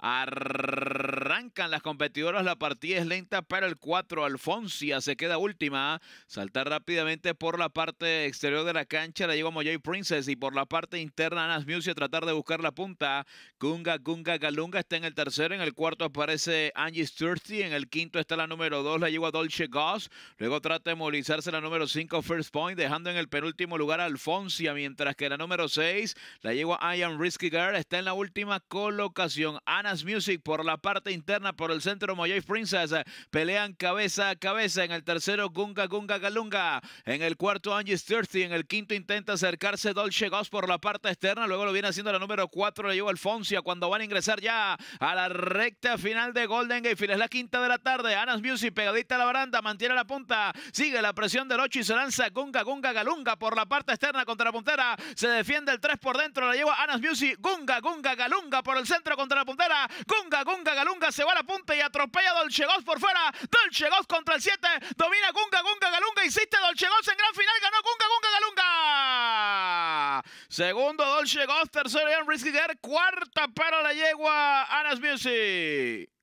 Ar Arrancan las competidoras, la partida es lenta para el 4. Alfonsia se queda última. Salta rápidamente por la parte exterior de la cancha, la lleva Moyay Princess y por la parte interna Anas Music tratar de buscar la punta. Gunga, Gunga, Galunga está en el tercero, en el cuarto aparece Angie Sturdy en el quinto está la número 2, la lleva Dolce Goss. Luego trata de movilizarse la número 5, First Point, dejando en el penúltimo lugar a Alfonsia mientras que la número 6, la lleva Ian Risky Girl, está en la última colocación. Anas Music por la parte interna interna por el centro. Moyoy Princess pelean cabeza a cabeza. En el tercero, Gunga Gunga Galunga. En el cuarto, Angie Thirsty. En el quinto, intenta acercarse Dolce Goss por la parte externa. Luego lo viene haciendo la número 4. Le lleva Alfonsia cuando van a ingresar ya a la recta final de Golden Gayfield. Es la quinta de la tarde. Anas Musi pegadita a la baranda. Mantiene la punta. Sigue la presión del ocho y se lanza Gunga Gunga Galunga por la parte externa contra la puntera. Se defiende el 3 por dentro. La lleva Anas Musi, Gunga Gunga Galunga por el centro contra la puntera. Gunga Gunga Galunga se va a la punta y atropella a Dolce por fuera. Dolce contra el 7. Domina Gunga, Gunga, Galunga. Insiste Dolce Goz en gran final. Ganó Gunga, Gunga, Galunga. Segundo Dolce Goz, tercero Ian Risky Cuarta para la yegua Anas Music.